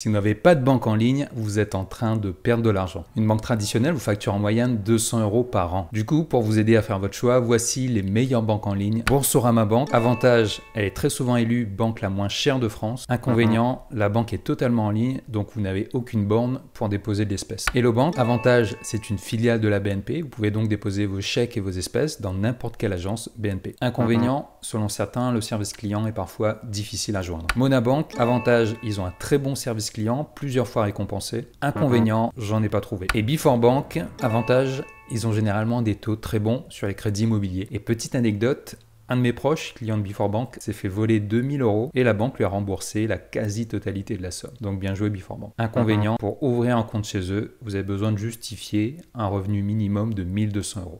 Si vous n'avez pas de banque en ligne, vous êtes en train de perdre de l'argent. Une banque traditionnelle vous facture en moyenne 200 euros par an. Du coup, pour vous aider à faire votre choix, voici les meilleures banques en ligne. Boursorama Banque. Avantage, elle est très souvent élue banque la moins chère de France. Inconvénient, mhm. la banque est totalement en ligne, donc vous n'avez aucune borne pour déposer de l'espèce. Hello Bank. Avantage, c'est une filiale de la BNP. Vous pouvez donc déposer vos chèques et vos espèces dans n'importe quelle agence BNP. Inconvénient, mhm. selon certains, le service client est parfois difficile à joindre. Mona Banque. Avantage, ils ont un très bon service clients client, plusieurs fois récompensé. Inconvénient, mhm. j'en ai pas trouvé. Et Before Bank, avantage, ils ont généralement des taux très bons sur les crédits immobiliers. Et petite anecdote, un de mes proches, client de Before Bank, s'est fait voler 2000 euros et la banque lui a remboursé la quasi-totalité de la somme. Donc bien joué Before Bank. Inconvénient, mhm. pour ouvrir un compte chez eux, vous avez besoin de justifier un revenu minimum de 1200 euros.